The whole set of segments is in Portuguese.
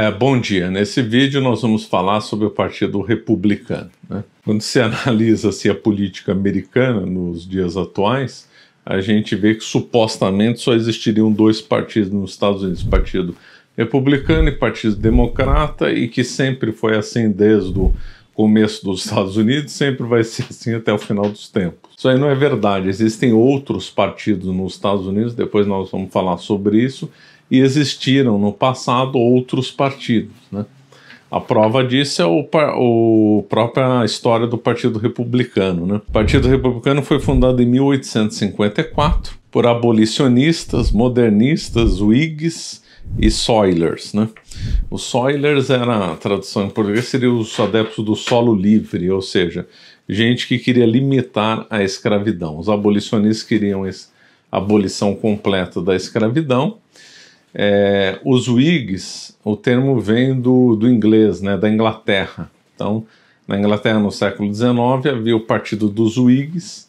É, bom dia. Nesse vídeo nós vamos falar sobre o Partido Republicano. Né? Quando se analisa assim, a política americana nos dias atuais, a gente vê que supostamente só existiriam dois partidos nos Estados Unidos: Partido Republicano e Partido Democrata, e que sempre foi assim desde o começo dos Estados Unidos, sempre vai ser assim até o final dos tempos. Isso aí não é verdade. Existem outros partidos nos Estados Unidos, depois nós vamos falar sobre isso, e existiram no passado outros partidos. Né? A prova disso é o, o própria história do Partido Republicano. Né? O Partido Republicano foi fundado em 1854 por abolicionistas, modernistas, Whigs e Soilers. Né? Os Soilers era a tradução em português seria os adeptos do solo livre, ou seja, gente que queria limitar a escravidão. Os abolicionistas queriam a abolição completa da escravidão é, os Whigs, o termo vem do, do inglês, né, da Inglaterra. Então, na Inglaterra, no século XIX, havia o partido dos Whigs,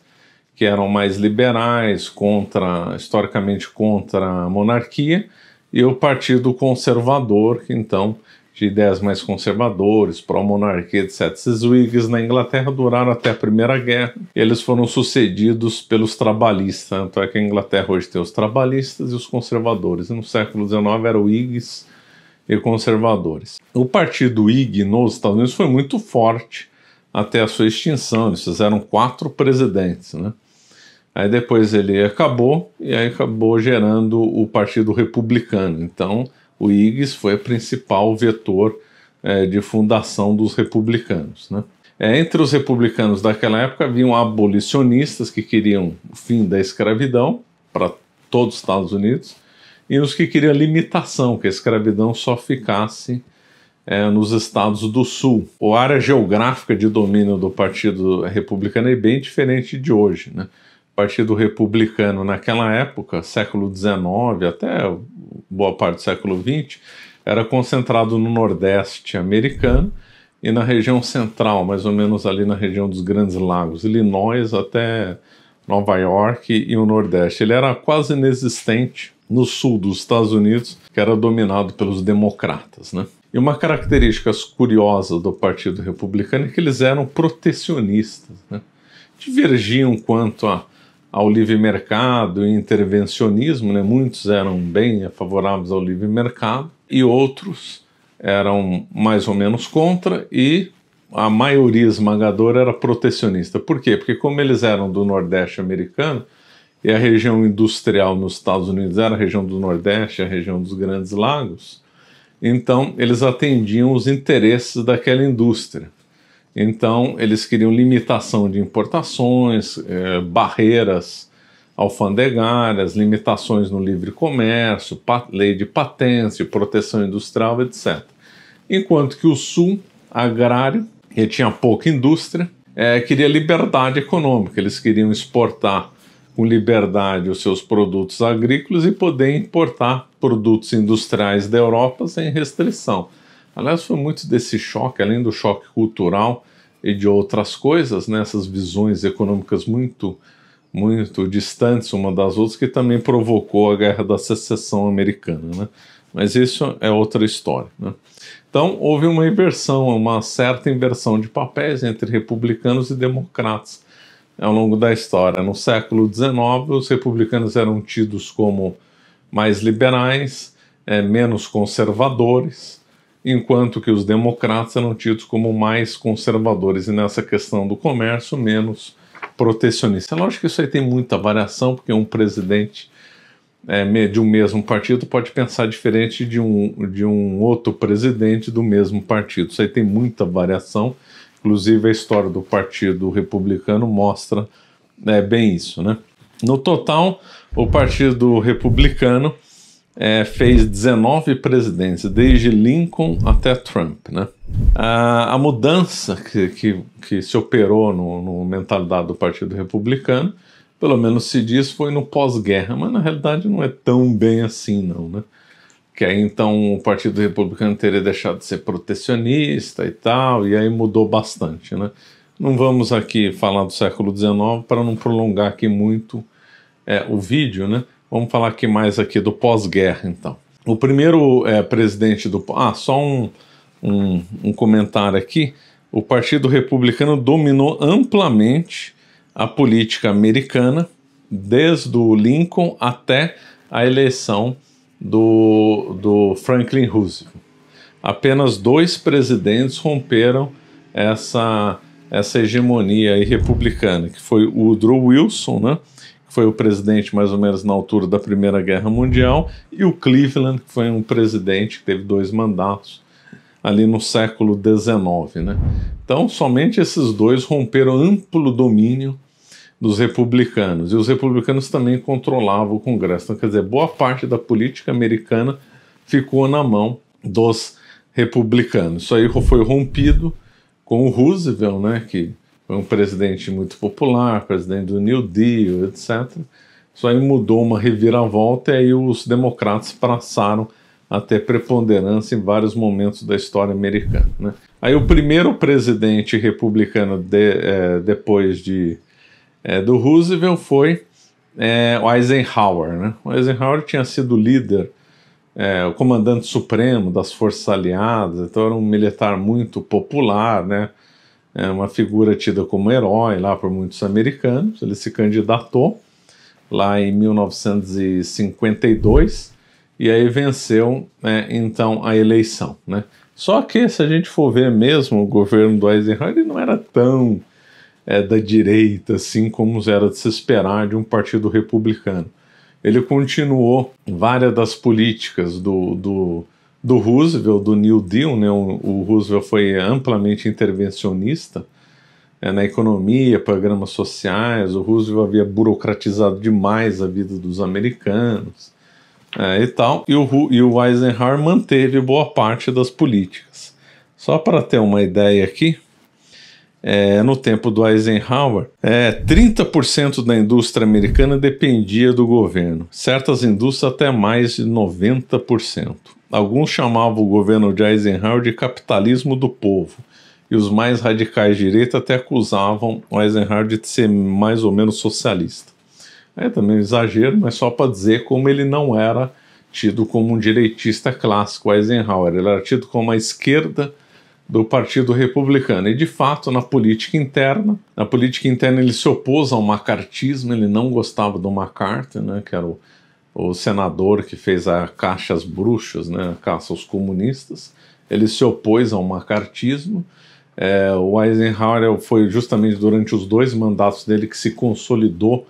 que eram mais liberais, contra, historicamente contra a monarquia, e o partido conservador, que então de ideias mais conservadores, pró-monarquia, etc. Esses Whigs na Inglaterra duraram até a Primeira Guerra. Eles foram sucedidos pelos trabalhistas. Tanto é que a Inglaterra hoje tem os trabalhistas e os conservadores. E no século XIX eram Whigs e conservadores. O partido Whig nos Estados Unidos foi muito forte até a sua extinção. Eles fizeram quatro presidentes, né? Aí depois ele acabou e aí acabou gerando o Partido Republicano. Então, o IGS foi o principal vetor é, de fundação dos republicanos. Né? É, entre os republicanos daquela época haviam abolicionistas que queriam o fim da escravidão para todos os Estados Unidos e os que queriam limitação, que a escravidão só ficasse é, nos estados do sul. A área geográfica de domínio do Partido Republicano é bem diferente de hoje. Né? Partido Republicano naquela época, século XIX até boa parte do século XX, era concentrado no Nordeste americano e na região central, mais ou menos ali na região dos Grandes Lagos, Illinois até Nova York e o Nordeste. Ele era quase inexistente no sul dos Estados Unidos, que era dominado pelos democratas, né? E uma característica curiosa do Partido Republicano é que eles eram protecionistas, né? divergiam quanto a ao livre mercado e intervencionismo, né? muitos eram bem favoráveis ao livre mercado e outros eram mais ou menos contra e a maioria esmagadora era protecionista. Por quê? Porque como eles eram do Nordeste americano e a região industrial nos Estados Unidos era a região do Nordeste, a região dos Grandes Lagos, então eles atendiam os interesses daquela indústria. Então, eles queriam limitação de importações, eh, barreiras alfandegárias, limitações no livre comércio, lei de patentes, proteção industrial, etc. Enquanto que o Sul, agrário, que tinha pouca indústria, eh, queria liberdade econômica, eles queriam exportar com liberdade os seus produtos agrícolas e poder importar produtos industriais da Europa sem restrição. Aliás, foi muito desse choque, além do choque cultural, e de outras coisas, nessas né, visões econômicas muito muito distantes uma das outras, que também provocou a Guerra da Secessão Americana. Né? Mas isso é outra história. Né? Então, houve uma inversão, uma certa inversão de papéis entre republicanos e democratas ao longo da história. No século XIX, os republicanos eram tidos como mais liberais, é, menos conservadores, enquanto que os democratas eram tidos como mais conservadores e nessa questão do comércio menos protecionista. É lógico que isso aí tem muita variação, porque um presidente é, de um mesmo partido pode pensar diferente de um, de um outro presidente do mesmo partido. Isso aí tem muita variação, inclusive a história do Partido Republicano mostra é, bem isso. Né? No total, o Partido Republicano é, fez 19 presidentes, desde Lincoln até Trump. Né? A, a mudança que, que, que, se operou no, no mentalidade do Partido Republicano, pelo menos se diz, foi no pós-guerra, mas na realidade não é tão bem assim, não. Né? que aí então o Partido Republicano teria deixado de ser protecionista e tal, e aí mudou bastante, né? Não vamos aqui falar do século XIX para não prolongar aqui muito é, o vídeo, né? Vamos falar aqui mais aqui do pós-guerra, então. O primeiro é, presidente do... Ah, só um, um, um comentário aqui. O Partido Republicano dominou amplamente a política americana, desde o Lincoln até a eleição do, do Franklin Roosevelt. Apenas dois presidentes romperam essa, essa hegemonia republicana, que foi o Woodrow Wilson, né, que foi o presidente mais ou menos na altura da Primeira Guerra Mundial, e o Cleveland, que foi um presidente que teve dois mandatos ali no século XIX. Né? Então, somente esses dois romperam amplo domínio dos republicanos. E os republicanos também controlavam o Congresso. Então, quer dizer, boa parte da política americana ficou na mão dos republicanos. Isso aí foi rompido com o Roosevelt, né, que foi um presidente muito popular, presidente do New Deal, etc. Isso aí mudou uma reviravolta e aí os democratas passaram a ter preponderância em vários momentos da história americana. Né? Aí o primeiro presidente republicano de, é, depois de, é, do Roosevelt foi é, Eisenhower. Né? O Eisenhower tinha sido líder, é, o comandante supremo das forças aliadas, então era um militar muito popular, né? é uma figura tida como herói lá por muitos americanos. Ele se candidatou lá em 1952 e aí venceu né, então a eleição. Né? Só que se a gente for ver mesmo o governo do Eisenhower, ele não era tão é, da direita assim como era de se esperar de um partido republicano. Ele continuou várias das políticas do, do do Roosevelt, do New Deal, né? o Roosevelt foi amplamente intervencionista né, na economia, programas sociais, o Roosevelt havia burocratizado demais a vida dos americanos é, e tal, e o, e o Eisenhower manteve boa parte das políticas. Só para ter uma ideia aqui, é, no tempo do Eisenhower, é, 30% da indústria americana dependia do governo, certas indústrias até mais de 90%. Alguns chamavam o governo de Eisenhower de capitalismo do povo, e os mais radicais de direita até acusavam o Eisenhower de ser mais ou menos socialista. É também um exagero, mas só para dizer como ele não era tido como um direitista clássico, Eisenhower. Ele era tido como a esquerda do Partido Republicano. E de fato, na política interna, na política interna ele se opôs ao macartismo, ele não gostava do MacArthur, né, que era o o senador que fez a caixa às bruxas, né, a caça aos comunistas, ele se opôs ao macartismo. É, o Eisenhower foi justamente durante os dois mandatos dele que se consolidou,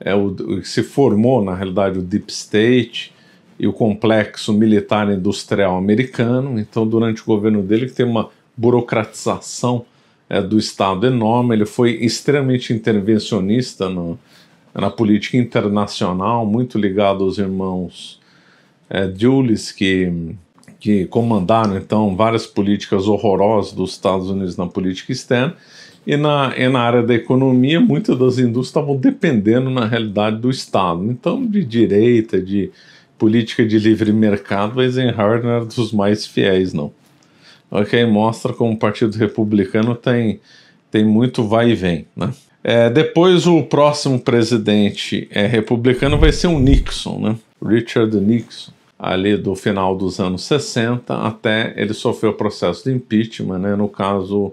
é, o, que se formou, na realidade, o Deep State e o complexo militar industrial americano. Então, durante o governo dele, que tem uma burocratização é, do Estado enorme, ele foi extremamente intervencionista no, na política internacional, muito ligado aos irmãos é, Jules, que, que comandaram então várias políticas horrorosas dos Estados Unidos na política externa. E na, e na área da economia, muitas das indústrias estavam dependendo, na realidade, do Estado. Então, de direita, de política de livre mercado, Eisenhower não era dos mais fiéis, não. Ok, então, é mostra como o Partido Republicano tem, tem muito vai e vem, né? É, depois o próximo presidente é, republicano vai ser o Nixon, né? Richard Nixon, ali do final dos anos 60 até ele sofreu o processo de impeachment, né? No caso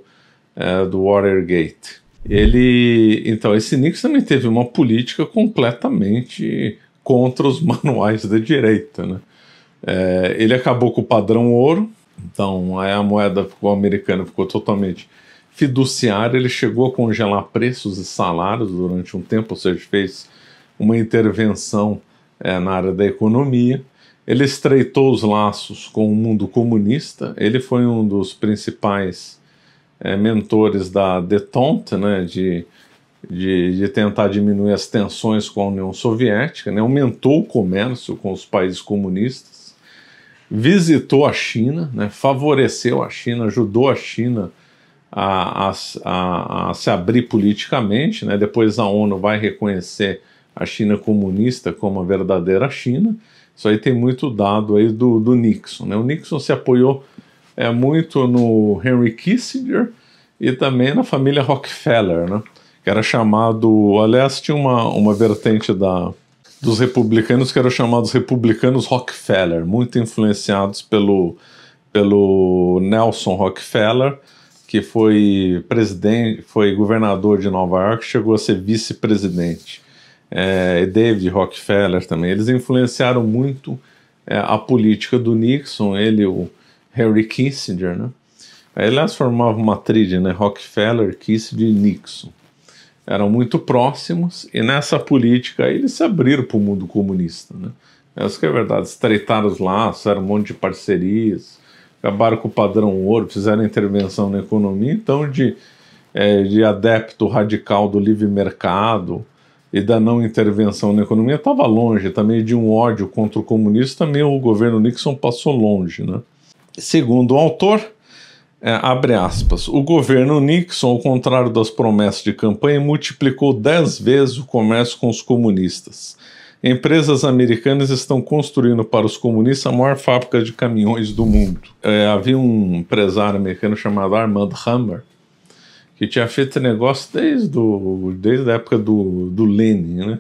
é, do Watergate. Ele, então, esse Nixon também teve uma política completamente contra os manuais da direita, né? É, ele acabou com o padrão ouro, então a moeda ficou, americana ficou totalmente fiduciário ele chegou a congelar preços e salários durante um tempo, ou seja, fez uma intervenção é, na área da economia. Ele estreitou os laços com o mundo comunista. Ele foi um dos principais é, mentores da détente, né, de, de, de, tentar diminuir as tensões com a União Soviética. Né, aumentou o comércio com os países comunistas. Visitou a China, né, favoreceu a China, ajudou a China a a, a, a se abrir politicamente. Né? Depois a ONU vai reconhecer a China comunista como a verdadeira China. Isso aí tem muito dado aí do, do Nixon. Né? O Nixon se apoiou é, muito no Henry Kissinger e também na família Rockefeller, né? que era chamado. Aliás, tinha uma, uma vertente da, dos republicanos que eram chamados republicanos Rockefeller, muito influenciados pelo, pelo Nelson Rockefeller que foi presidente, foi governador de Nova York, chegou a ser vice-presidente. É, David Rockefeller também. Eles influenciaram muito é, a política do Nixon, ele o Harry Kissinger, né? Elas formavam uma tríade, né? Rockefeller, Kissinger e Nixon. Eram muito próximos e nessa política eles se abriram para o mundo comunista, né? Essa é que é verdade, estreitaram os laços, era um monte de parcerias, acabaram com o padrão ouro, fizeram intervenção na economia, então de, é, de adepto radical do livre mercado e da não intervenção na economia estava longe também de um ódio contra o comunista, também o governo Nixon passou longe. Né? Segundo o autor, é, abre aspas, o governo Nixon, ao contrário das promessas de campanha, multiplicou dez vezes o comércio com os comunistas Empresas americanas estão construindo para os comunistas a maior fábrica de caminhões do mundo. É, havia um empresário americano chamado Armand Hammer, que tinha feito negócio desde, do, desde a época do, do Lenin, né?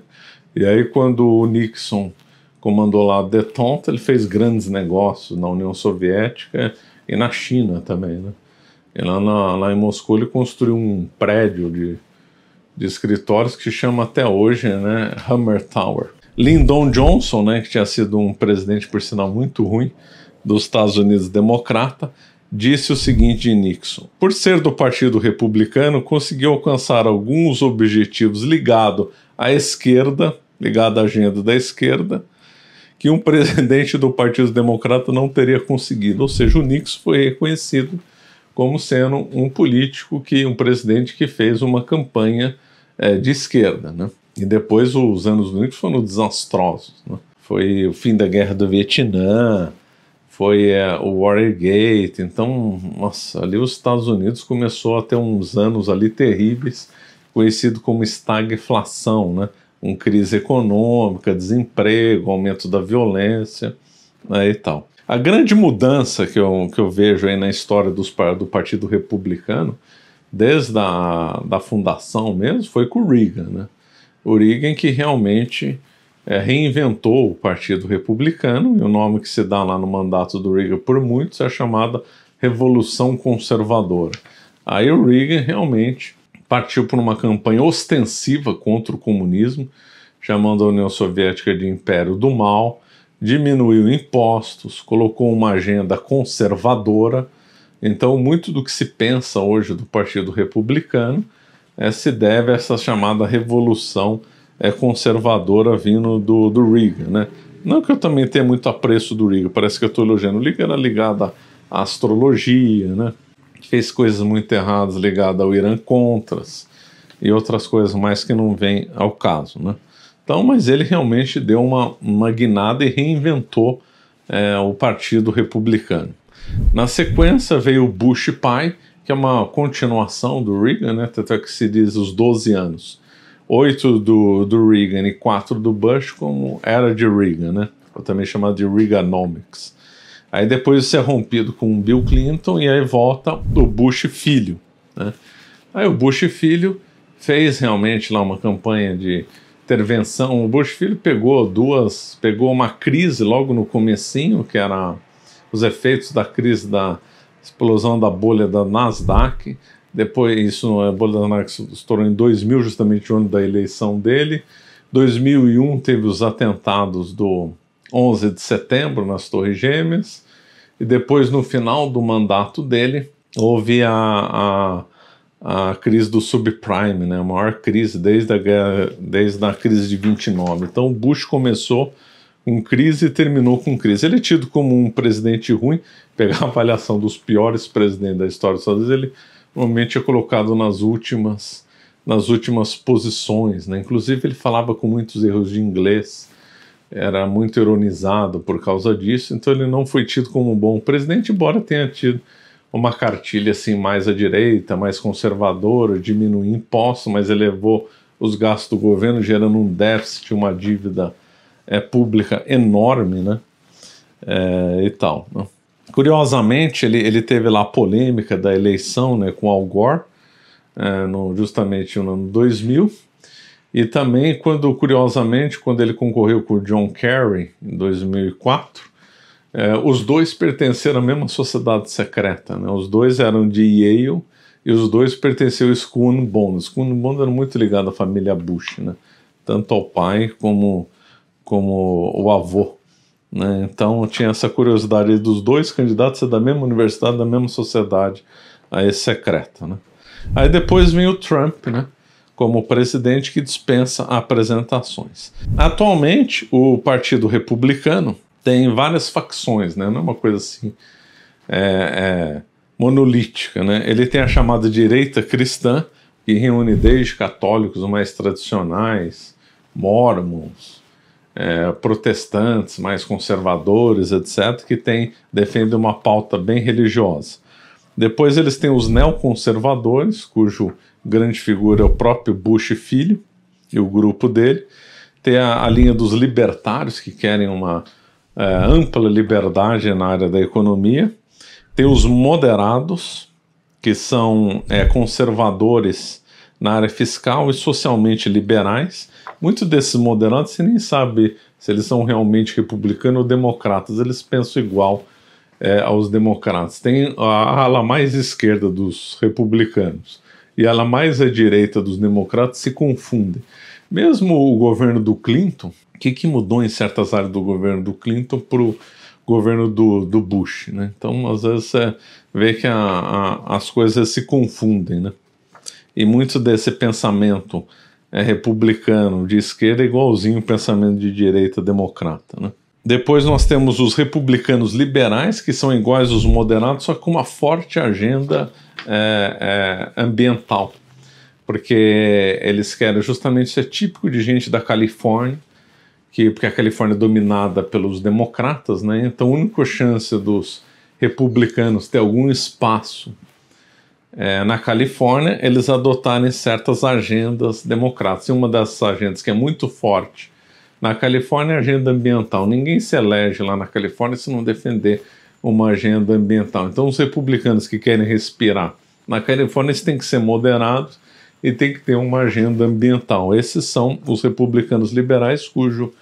E aí, quando o Nixon comandou lá a Detonta, ele fez grandes negócios na União Soviética e na China também, né? E lá, na, lá em Moscou ele construiu um prédio de, de escritórios que se chama até hoje, né, Hammer Tower. Lyndon Johnson, né, que tinha sido um presidente, por sinal, muito ruim, dos Estados Unidos democrata, disse o seguinte de Nixon: Por ser do Partido Republicano, conseguiu alcançar alguns objetivos ligados à esquerda, ligado à agenda da esquerda, que um presidente do Partido Democrata não teria conseguido. Ou seja, o Nixon foi reconhecido como sendo um político que um presidente que fez uma campanha é, de esquerda, né? E depois os anos Unidos foram desastrosos. Né? Foi o fim da Guerra do Vietnã, foi é, o Watergate. Então, nossa, ali os Estados Unidos começou a ter uns anos ali terríveis, conhecido como estagflação, né? Com crise econômica, desemprego, aumento da violência né, e tal. A grande mudança que eu, que eu vejo aí na história dos, do Partido Republicano, desde a da fundação mesmo, foi com o Reagan, né? Origen que realmente é, reinventou o Partido Republicano, e o nome que se dá lá no mandato do Reagan por muitos é chamada Revolução Conservadora. Aí o Reagan realmente partiu por uma campanha ostensiva contra o comunismo, chamando a União Soviética de Império do Mal, diminuiu impostos, colocou uma agenda conservadora. Então, muito do que se pensa hoje do Partido Republicano é, se deve a essa chamada revolução é, conservadora vindo do, do Reagan. Né? Não que eu também tenha muito apreço do Reagan, parece que eu estou elogiando. O Reagan era ligado à astrologia, né? fez coisas muito erradas ligadas ao Irã Contras e outras coisas mais que não vêm ao caso. Né? Então, mas ele realmente deu uma, uma guinada e reinventou é, o Partido Republicano. Na sequência veio o Bush pai que é uma continuação do Reagan, né? Tanto é que se diz os 12 anos. Oito do, do Reagan e quatro do Bush, como era de Reagan, né? Ou também chamado de Reaganomics. Aí depois isso é rompido com o Bill Clinton e aí volta o Bush filho, né? Aí o Bush filho fez realmente lá uma campanha de intervenção. O Bush filho pegou duas, pegou uma crise logo no comecinho, que era os efeitos da crise da explosão da bolha da Nasdaq. Depois, isso, é, a bolha da Nasdaq estourou em 2000, justamente no ano da eleição dele. 2001 teve os atentados do 11 de setembro nas Torres Gêmeas. E depois, no final do mandato dele, houve a, a, a crise do subprime, né? a maior crise desde a, desde a crise de 29. Então, Bush começou com crise e terminou com crise. Ele é tido como um presidente ruim, pegar a avaliação dos piores presidentes da história dos Estados Unidos, ele normalmente é colocado nas últimas, nas últimas posições. Né? Inclusive, ele falava com muitos erros de inglês, era muito ironizado por causa disso, então ele não foi tido como um bom presidente, embora tenha tido uma cartilha assim mais à direita, mais conservadora, diminuir impostos, mas elevou os gastos do governo, gerando um déficit, uma dívida é, pública enorme, né? É, e tal. Né? Curiosamente, ele, ele teve lá a polêmica da eleição né, com Al Gore, é, no, justamente no ano 2000, e também quando, curiosamente, quando ele concorreu com o John Kerry em 2004, é, os dois pertenceram à mesma sociedade secreta, né? Os dois eram de Yale e os dois pertenciam ao Schoon Bond. Schoon Bond era muito ligado à família Bush, né? Tanto ao pai como como o avô. Né? Então tinha essa curiosidade dos dois candidatos ser da mesma universidade, da mesma sociedade, aí secreta. Né? Aí depois vem o Trump, né? como presidente que dispensa apresentações. Atualmente, o Partido Republicano tem várias facções, né? não é uma coisa assim é, é, monolítica. Né? Ele tem a chamada direita cristã, que reúne desde católicos mais tradicionais, mormons, é, protestantes, mais conservadores, etc., que tem, defendem uma pauta bem religiosa. Depois eles têm os neoconservadores, cujo grande figura é o próprio Bush filho e o grupo dele. Tem a, a linha dos libertários, que querem uma é, ampla liberdade na área da economia. Tem os moderados, que são é, conservadores na área fiscal e socialmente liberais, Muitos desses moderados você nem sabe se eles são realmente republicanos ou democratas, eles pensam igual é, aos democratas. Tem a ala mais esquerda dos republicanos e a ala mais à direita dos democratas se confundem. Mesmo o governo do Clinton, o que, que mudou em certas áreas do governo do Clinton para o governo do, do Bush? Né? Então, às vezes, você vê que a, a, as coisas se confundem. Né? E muito desse pensamento é republicano de esquerda, igualzinho o pensamento de direita democrata. Né? Depois nós temos os republicanos liberais, que são iguais aos moderados, só com uma forte agenda é, é, ambiental, porque eles querem justamente ser típico de gente da Califórnia, que, porque a Califórnia é dominada pelos democratas, né? então a única chance dos republicanos ter algum espaço é, na Califórnia, eles adotarem certas agendas democratas. E uma dessas agendas que é muito forte na Califórnia é a agenda ambiental. Ninguém se elege lá na Califórnia se não defender uma agenda ambiental. Então, os republicanos que querem respirar na Califórnia, eles têm que ser moderados e têm que ter uma agenda ambiental. Esses são os republicanos liberais, cujo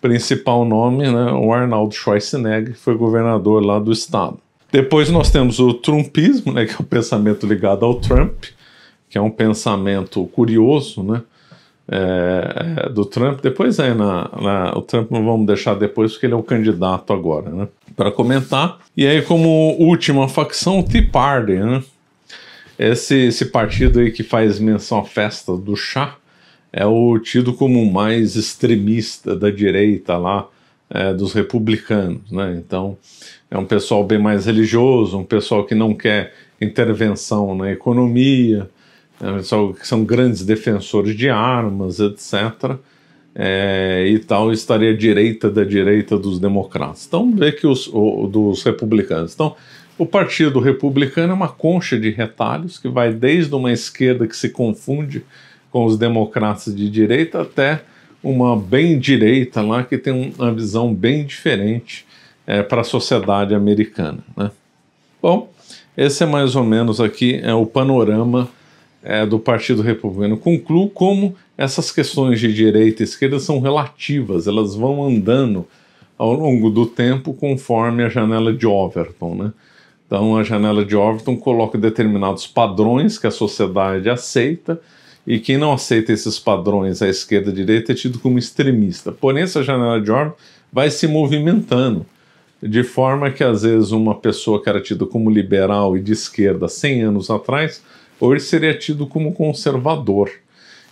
principal nome, né, o Arnaldo Schwarzenegger, foi governador lá do estado. Depois nós temos o trumpismo, né, que é o pensamento ligado ao Trump, que é um pensamento curioso, né? É, é, do Trump. Depois aí na, na, o Trump não vamos deixar depois porque ele é o candidato agora, né? Para comentar. E aí como última facção o Tea Party, né? Esse, esse partido aí que faz menção à festa do chá é o tido como o mais extremista da direita lá é, dos republicanos, né? Então é um pessoal bem mais religioso, um pessoal que não quer intervenção na economia, é um pessoal que são grandes defensores de armas, etc. É, e tal estaria à direita da direita dos democratas. Então, vê que os o, dos republicanos. Então, o Partido Republicano é uma concha de retalhos que vai desde uma esquerda que se confunde com os democratas de direita até uma bem direita lá que tem uma visão bem diferente é, para a sociedade americana. Né? Bom, esse é mais ou menos aqui é o panorama é, do Partido Republicano. Concluo como essas questões de direita e esquerda são relativas, elas vão andando ao longo do tempo conforme a janela de Overton. Né? Então, a janela de Overton coloca determinados padrões que a sociedade aceita, e quem não aceita esses padrões à esquerda e à direita é tido como extremista. Porém, essa janela de Overton vai se movimentando de forma que às vezes uma pessoa que era tida como liberal e de esquerda 100 anos atrás, hoje seria tido como conservador.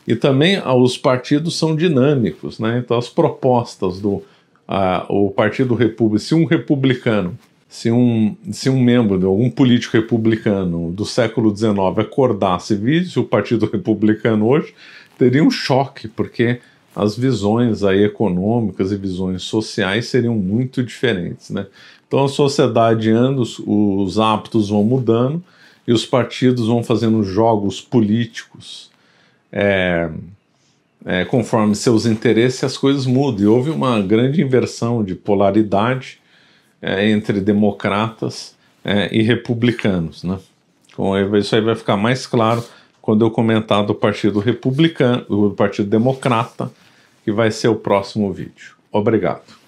E também ah, os partidos são dinâmicos, né? então as propostas do a, ah, o Partido Republicano, se um republicano, se um, se um membro de algum político republicano do século XIX acordasse e visse o Partido Republicano hoje, teria um choque, porque as visões aí econômicas e visões sociais seriam muito diferentes. Né? Então a sociedade anda, os, hábitos vão mudando e os partidos vão fazendo jogos políticos é, é, conforme seus interesses, as coisas mudam. E houve uma grande inversão de polaridade é, entre democratas é, e republicanos. Né? Então isso aí vai ficar mais claro quando eu comentar do Partido Republicano, do Partido Democrata que vai ser o próximo vídeo. Obrigado.